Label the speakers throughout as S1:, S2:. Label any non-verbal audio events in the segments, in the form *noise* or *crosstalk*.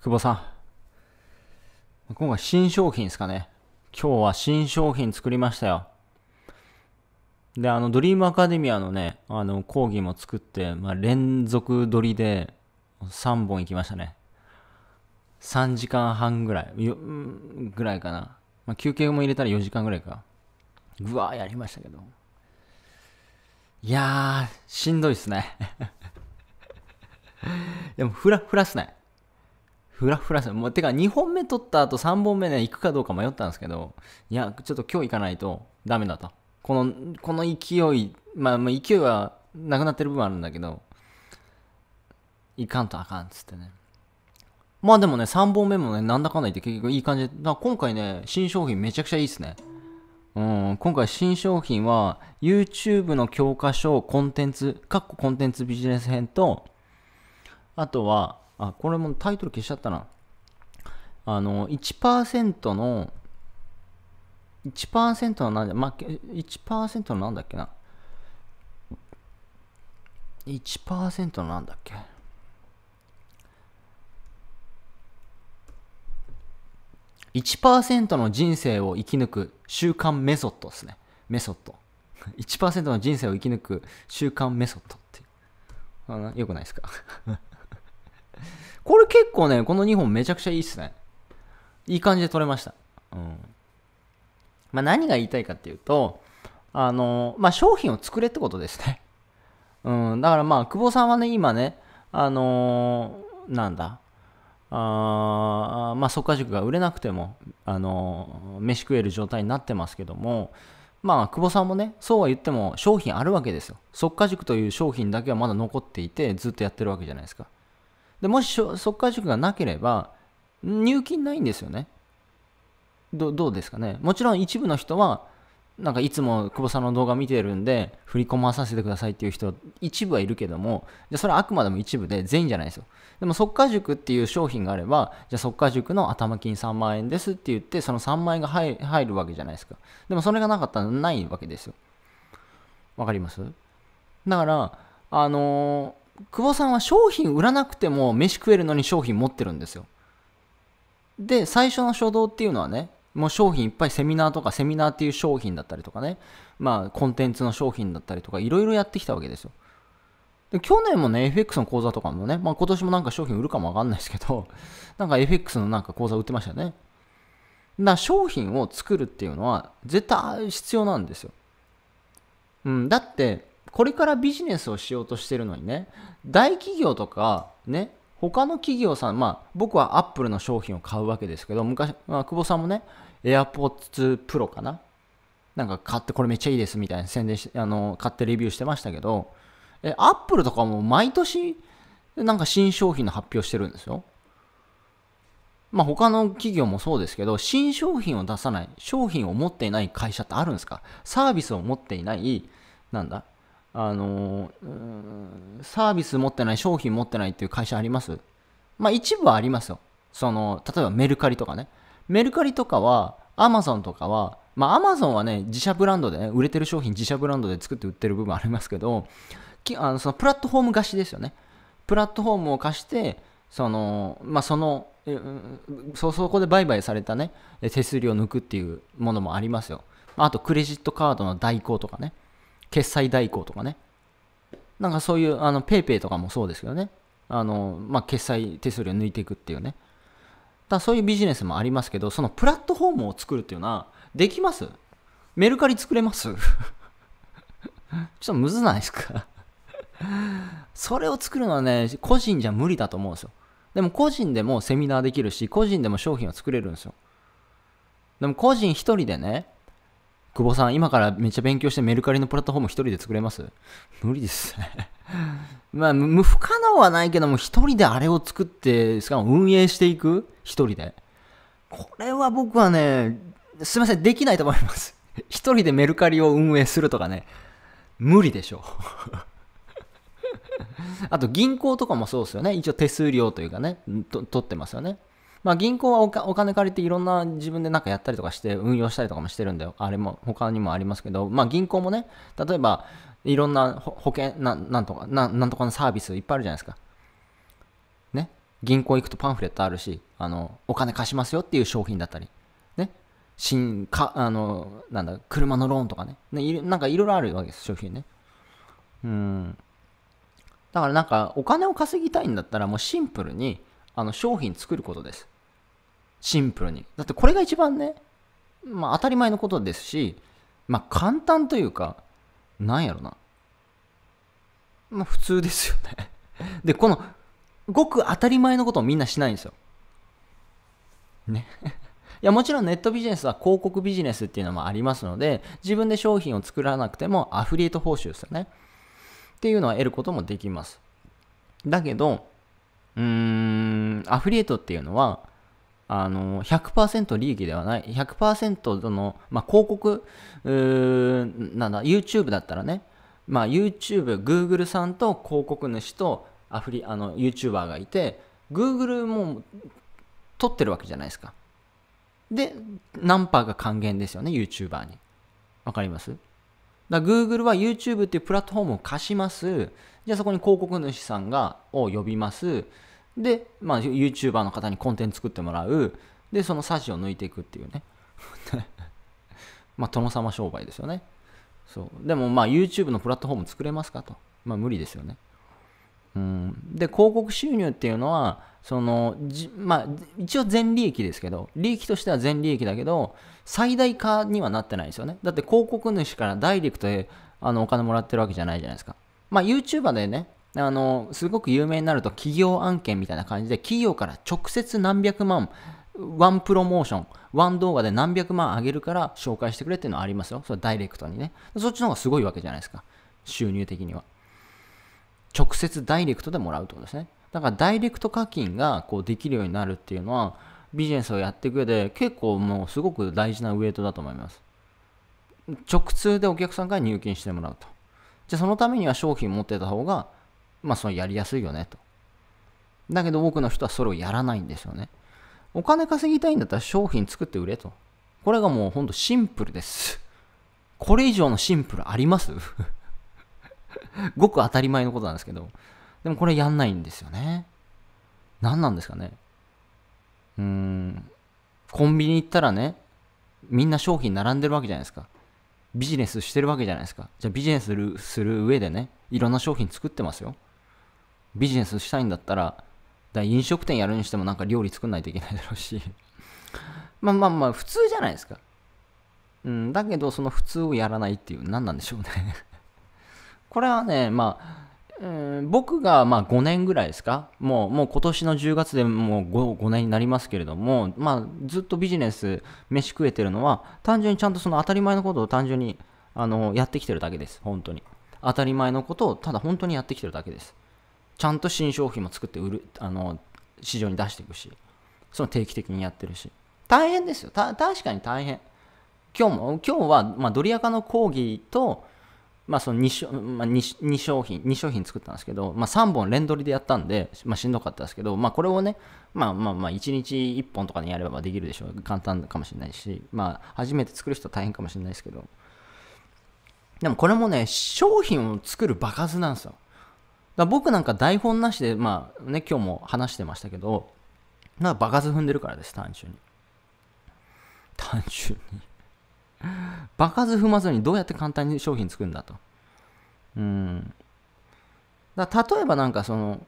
S1: 久保さん。今回新商品ですかね。今日は新商品作りましたよ。で、あの、ドリームアカデミアのね、あの、講義も作って、まあ、連続撮りで3本行きましたね。3時間半ぐらい、よぐらいかな。まあ、休憩も入れたら4時間ぐらいか。うわーやりましたけど。いやー、しんどいっすね *laughs* でも、ふら、ふらっすね。フラフラもうてか2本目取った後3本目ね行くかどうか迷ったんですけどいやちょっと今日行かないとダメだとこのこの勢いまあまあ勢いはなくなってる部分あるんだけど行かんとあかんっつってねまあでもね3本目もねなんだかんだ言って結局いい感じで今回ね新商品めちゃくちゃいいっすねうん今回新商品は YouTube の教科書コンテンツ、各っコンテンツビジネス編とあとはあ、これもタイトル消しちゃったな。あの、1%の、1%のなんだ、まあ、1%のなんだっけな。1%のなんだっけ。1%の人生を生き抜く習慣メソッドですね。メソッド。1% *laughs* の人生を生き抜く習慣メソッドっていう。あよくないですか *laughs* これ結構ね、この2本めちゃくちゃいいっすね。いい感じで撮れました。うん。まあ、何が言いたいかっていうと、あの、まあ、商品を作れってことですね。*laughs* うん、だからまあ、久保さんはね、今ね、あのー、なんだ、あまあ、速果塾が売れなくても、あのー、飯食える状態になってますけども、まあ、久保さんもね、そうは言っても商品あるわけですよ。速果塾という商品だけはまだ残っていて、ずっとやってるわけじゃないですか。でもし即価塾がなければ入金ないんですよねどどうですかねもちろん一部の人はなんかいつも久保さんの動画見てるんで振り込まさせてくださいっていう人一部はいるけどもじゃそれはあくまでも一部で全員じゃないですよでも即価塾っていう商品があればじゃあ即価塾の頭金3万円ですって言ってその3万円が入るわけじゃないですかでもそれがなかったらないわけですよわかりますだからあの久保さんは商品売らなくても飯食えるのに商品持ってるんですよ。で、最初の初動っていうのはね、もう商品いっぱいセミナーとかセミナーっていう商品だったりとかね、まあコンテンツの商品だったりとかいろいろやってきたわけですよ。で、去年もね、FX の講座とかもね、まあ今年もなんか商品売るかもわかんないですけど、*laughs* なんか FX のなんか講座売ってましたね。だ商品を作るっていうのは絶対必要なんですよ。うん、だって、これからビジネスをしようとしてるのにね、大企業とか、ね、他の企業さん、まあ、僕はアップルの商品を買うわけですけど、昔、まあ、久保さんもね、AirPods Pro かななんか買ってこれめっちゃいいですみたいな宣伝し、あの、買ってレビューしてましたけど、え、アップルとかも毎年、なんか新商品の発表してるんですよ。まあ他の企業もそうですけど、新商品を出さない、商品を持っていない会社ってあるんですかサービスを持っていない、なんだ、あのサービス持ってない商品持ってないっていう会社ありますまあ一部はありますよその例えばメルカリとかねメルカリとかはアマゾンとかはまあアマゾンはね自社ブランドでね売れてる商品自社ブランドで作って売ってる部分ありますけどあのそのプラットフォーム貸しですよねプラットフォームを貸してそのまあそのそそこで売買されたね手数料を抜くっていうものもありますよあとクレジットカードの代行とかね決済代行とかね。なんかそういう、あの、PayPay とかもそうですけどね。あの、まあ、決済手数料抜いていくっていうね。だそういうビジネスもありますけど、そのプラットフォームを作るっていうのは、できますメルカリ作れます *laughs* ちょっとむずないですかそれを作るのはね、個人じゃ無理だと思うんですよ。でも個人でもセミナーできるし、個人でも商品を作れるんですよ。でも個人一人でね、久保さん、今からめっちゃ勉強してメルカリのプラットフォーム一人で作れます無理です。ね。*laughs* まあ、不可能はないけども、一人であれを作って、しかも運営していく一人で。これは僕はね、すいません、できないと思います。*laughs* 一人でメルカリを運営するとかね、無理でしょう。*laughs* あと銀行とかもそうですよね。一応手数料というかね、取ってますよね。まあ、銀行はお金借りていろんな自分でなんかやったりとかして運用したりとかもしてるんだよ。あれも他にもありますけど、まあ、銀行もね、例えばいろんな保険な、なんとかな、なんとかのサービスいっぱいあるじゃないですか。ね。銀行行くとパンフレットあるし、あの、お金貸しますよっていう商品だったり、ね。新、か、あの、なんだ、車のローンとかね。ねなんかいろいろあるわけです、商品ね。うん。だからなんかお金を稼ぎたいんだったらもうシンプルにあの商品作ることです。シンプルに。だってこれが一番ね、まあ、当たり前のことですし、まあ、簡単というか、なんやろな。まあ、普通ですよね *laughs* で、この、ごく当たり前のことをみんなしないんですよ。ね *laughs* いや、もちろんネットビジネスは広告ビジネスっていうのもありますので、自分で商品を作らなくてもアフリエイト報酬ですよね。っていうのは得ることもできます。だけど、うん、アフリエイトっていうのは、あの、100%利益ではない、100%その、まあ、広告、なんだ、YouTube だったらね、まあ、YouTube、Google さんと広告主とアフリ、あの、YouTuber がいて、Google も取ってるわけじゃないですか。で、ナンパが還元ですよね、YouTuber に。わかりますだ Google は YouTube っていうプラットフォームを貸します。じゃあそこに広告主さんがを呼びます。で、まあ、YouTuber の方にコンテンツ作ってもらう。で、そのサジを抜いていくっていうね。*laughs* まあ、殿様商売ですよね。そう。でも、まあ、YouTube のプラットフォーム作れますかと。まあ、無理ですよね。うん。で、広告収入っていうのは、その、まあ、一応全利益ですけど、利益としては全利益だけど、最大化にはなってないですよね。だって広告主からダイレクトであのお金もらってるわけじゃないじゃないですか。まあ、YouTuber でね、あの、すごく有名になると企業案件みたいな感じで、企業から直接何百万、ワンプロモーション、ワン動画で何百万あげるから紹介してくれっていうのはありますよ。それダイレクトにね。そっちの方がすごいわけじゃないですか。収入的には。直接ダイレクトでもらうってことですね。だからダイレクト課金がこうできるようになるっていうのは、ビジネスをやっていく上で結構もうすごく大事なウエイトだと思います。直通でお客さんから入金してもらうと。じゃあそのためには商品持ってた方がまあそれやりやすいよねと。だけど多くの人はそれをやらないんですよね。お金稼ぎたいんだったら商品作って売れと。これがもうほんとシンプルです。これ以上のシンプルあります *laughs* ごく当たり前のことなんですけど。でもこれやんないんですよね。何なんですかね。うーん。コンビニ行ったらね、みんな商品並んでるわけじゃないですか。ビジネスしてるわけじゃないですか。じゃあビジネスするする上でね、いろんな商品作ってますよ。ビジネスしたいんだったら、だ飲食店やるにしてもなんか料理作んないといけないだろうし *laughs* まあまあまあ、普通じゃないですか。うん、だけど、その普通をやらないっていう、何なんでしょうね *laughs* これはね、まあ、えー、僕がまあ5年ぐらいですかもうもう今年の10月でもう 5, 5年になりますけれども、まあ、ずっとビジネス飯食えてるのは単純にちゃんとその当たり前のことを単純にあのやってきてるだけです本当に当たり前のことをただ本当にやってきてるだけですちゃんと新商品も作って売るあの市場に出していくしその定期的にやってるし大変ですよ確かに大変今日も今日は、まあ、ドリアカの講義と、まあ、その 2, まあ、2, 2, 商品2商品作ったんですけど、まあ、3本連撮りでやったんで、まあ、しんどかったですけど、まあ、これをね、まあ、まあまあ1日1本とかにやればできるでしょう簡単かもしれないし、まあ、初めて作る人は大変かもしれないですけどでもこれもね商品を作る場数なんですよだ僕なんか台本なしで、まあね、今日も話してましたけど、なバカず踏んでるからです、単純に。単純にバカず踏まずにどうやって簡単に商品作るんだと。うん。だ例えばなんかその、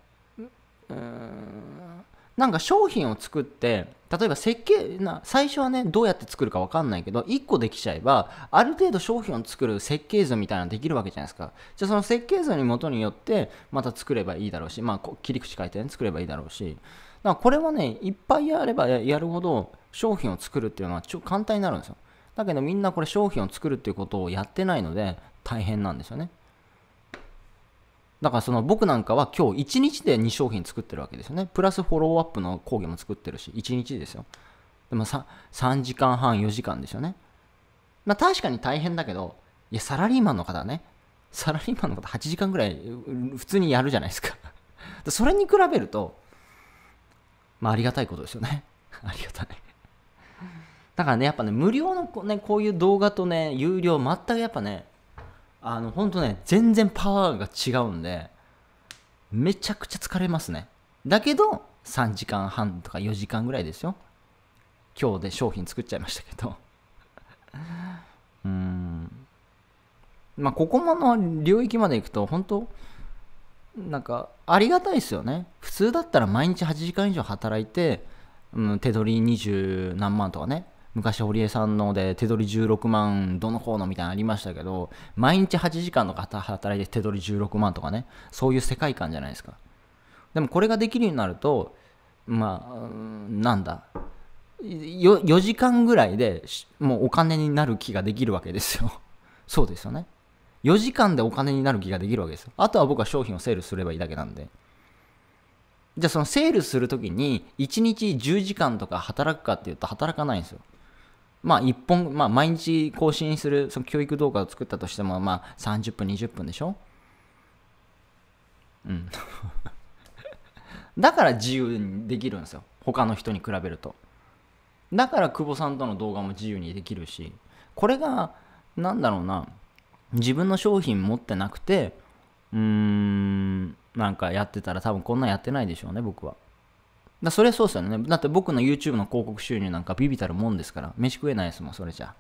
S1: うん、なんか商品を作って、例えば設計な、最初はね、どうやって作るか分かんないけど、1個できちゃえば、ある程度商品を作る設計図みたいなのできるわけじゃないですか。じゃあその設計図に元によって、また作ればいいだろうし、まあ、切り口書いて、ね、作ればいいだろうし、だからこれはね、いっぱいやればやるほど、商品を作るっていうのはちょ簡単になるんですよ。だけどみんなこれ商品を作るっていうことをやってないので、大変なんですよね。だからその僕なんかは今日1日で2商品作ってるわけですよね。プラスフォローアップの講義も作ってるし、1日ですよ。でも 3, 3時間半、4時間ですよね。まあ確かに大変だけど、いや、サラリーマンの方ね、サラリーマンの方8時間ぐらい普通にやるじゃないですか。*laughs* それに比べると、まあありがたいことですよね。*laughs* ありがたい。だからね、やっぱね、無料のこ,、ね、こういう動画とね、有料、全くやっぱね、あの、ほんとね、全然パワーが違うんで、めちゃくちゃ疲れますね。だけど、3時間半とか4時間ぐらいですよ。今日で商品作っちゃいましたけど *laughs* うーん。まあ、ここまの領域まで行くと、本当なんか、ありがたいですよね。普通だったら毎日8時間以上働いて、うん、手取り20何万とかね、昔堀江さんので手取り16万どのこうのみたいなのありましたけど毎日8時間とか働いて手取り16万とかねそういう世界観じゃないですかでもこれができるようになるとまあなんだ 4, 4時間ぐらいでもうお金になる気ができるわけですよ *laughs* そうですよね4時間でお金になる気ができるわけですよあとは僕は商品をセールすればいいだけなんでじゃあそのセールするときに1日10時間とか働くかっていうと働かないんですよまあ、1本、まあ、毎日更新するその教育動画を作ったとしても、まあ、30分、20分でしょうん。*laughs* だから自由にできるんですよ。他の人に比べると。だから久保さんとの動画も自由にできるし、これが、なんだろうな、自分の商品持ってなくて、うーん、なんかやってたら多分こんなんやってないでしょうね、僕は。だそれはそうですよね。だって僕の YouTube の広告収入なんかビビたるもんですから、飯食えないですもん、それじゃ。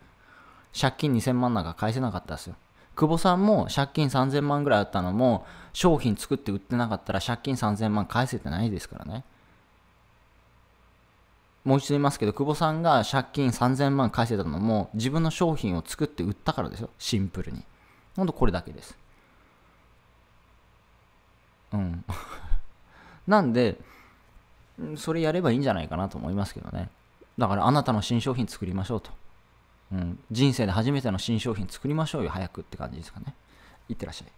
S1: 借金2000万なんか返せなかったですよ。久保さんも借金3000万ぐらいあったのも、商品作って売ってなかったら借金3000万返せてないですからね。もう一度言いますけど、久保さんが借金3000万返せたのも、自分の商品を作って売ったからですよ。シンプルに。ほんとこれだけです。うん。*laughs* なんで、それやればいいんじゃないかなと思いますけどね。だからあなたの新商品作りましょうと。うん、人生で初めての新商品作りましょうよ、早くって感じですかね。いってらっしゃい。